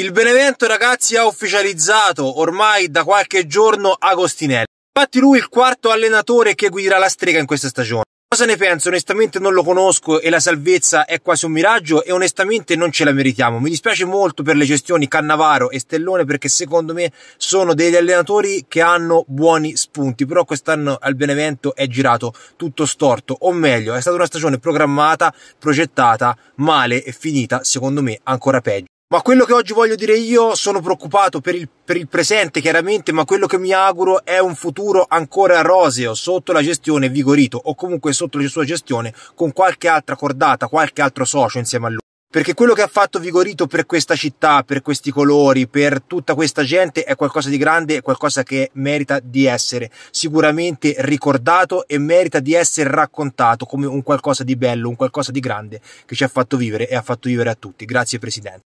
Il Benevento ragazzi ha ufficializzato ormai da qualche giorno Agostinelli. Infatti lui è il quarto allenatore che guiderà la strega in questa stagione. Cosa ne penso? Onestamente non lo conosco e la salvezza è quasi un miraggio e onestamente non ce la meritiamo. Mi dispiace molto per le gestioni Cannavaro e Stellone perché secondo me sono degli allenatori che hanno buoni spunti, però quest'anno al Benevento è girato tutto storto, o meglio è stata una stagione programmata, progettata male e finita secondo me ancora peggio. Ma quello che oggi voglio dire io sono preoccupato per il, per il, presente chiaramente, ma quello che mi auguro è un futuro ancora roseo sotto la gestione Vigorito o comunque sotto la sua gestione con qualche altra cordata, qualche altro socio insieme a lui. Perché quello che ha fatto Vigorito per questa città, per questi colori, per tutta questa gente è qualcosa di grande, è qualcosa che merita di essere sicuramente ricordato e merita di essere raccontato come un qualcosa di bello, un qualcosa di grande che ci ha fatto vivere e ha fatto vivere a tutti. Grazie Presidente.